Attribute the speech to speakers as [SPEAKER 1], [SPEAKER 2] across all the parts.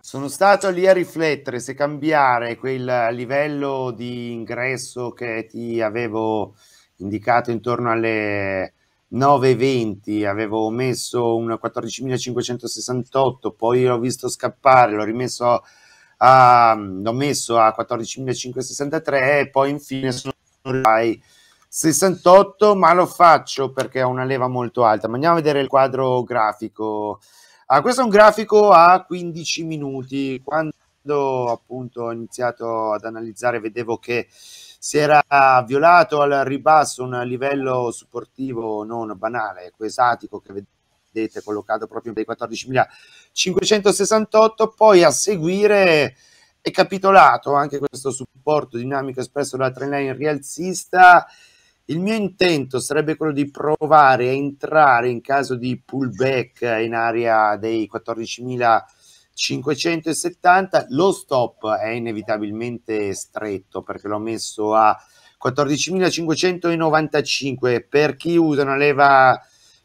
[SPEAKER 1] Sono stato lì a riflettere se cambiare quel livello di ingresso che ti avevo indicato intorno alle 9.20, avevo messo un 14.568, poi l'ho visto scappare, l'ho rimesso a, l'ho messo a 14.563 e poi infine sono ai 68, ma lo faccio perché ha una leva molto alta. Ma andiamo a vedere il quadro grafico. Ah, questo è un grafico a 15 minuti. Quando appunto ho iniziato ad analizzare, vedevo che si era violato al ribasso un livello supportivo non banale, esatico che vedete collocato proprio dei 14.568, poi a seguire è capitolato anche questo supporto dinamico espresso dalla trendline rialzista il mio intento sarebbe quello di provare a entrare in caso di pullback in area dei 14.570. Lo stop è inevitabilmente stretto perché l'ho messo a 14.595. Per chi usa una leva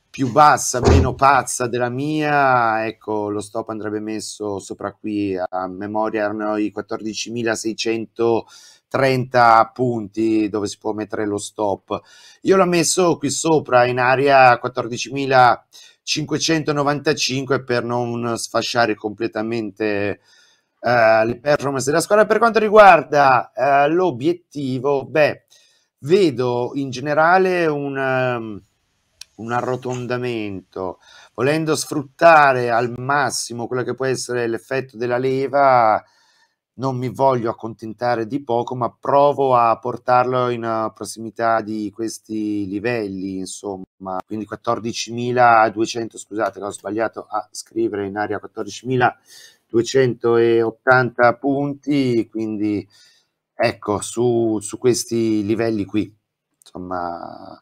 [SPEAKER 1] più bassa, meno pazza della mia, ecco, lo stop andrebbe messo sopra qui, a memoria erano i 14.630 punti dove si può mettere lo stop. Io l'ho messo qui sopra in area 14.595 per non sfasciare completamente eh, le performance della squadra. Per quanto riguarda eh, l'obiettivo, beh, vedo in generale un ehm, un arrotondamento, volendo sfruttare al massimo quello che può essere l'effetto della leva, non mi voglio accontentare di poco, ma provo a portarlo in eh, prossimità di questi livelli, insomma, quindi 14.200, scusate, ho sbagliato a scrivere in aria 14.280 punti, quindi ecco, su, su questi livelli qui, insomma,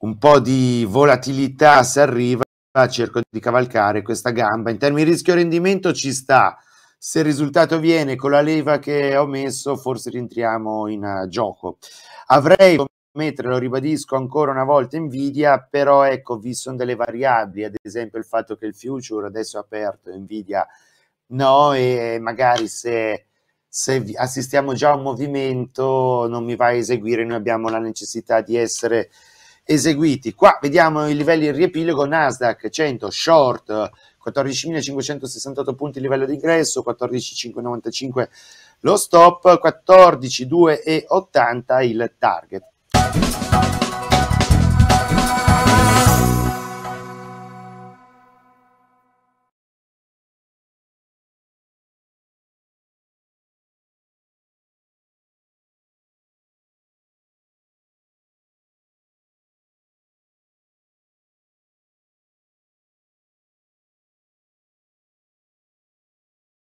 [SPEAKER 1] un po' di volatilità se arriva, cerco di cavalcare questa gamba. In termini di rischio rendimento ci sta. Se il risultato viene con la leva che ho messo, forse rientriamo in eh, gioco. Avrei mettere, lo ribadisco ancora una volta, Nvidia, però ecco, vi sono delle variabili, ad esempio il fatto che il future adesso è aperto, Nvidia no, e magari se, se assistiamo già a un movimento non mi va a eseguire, noi abbiamo la necessità di essere eseguiti. Qua vediamo i livelli in riepilogo, Nasdaq 100 short, 14.568 punti livello d'ingresso, 14.595 lo stop, 14.280 il target.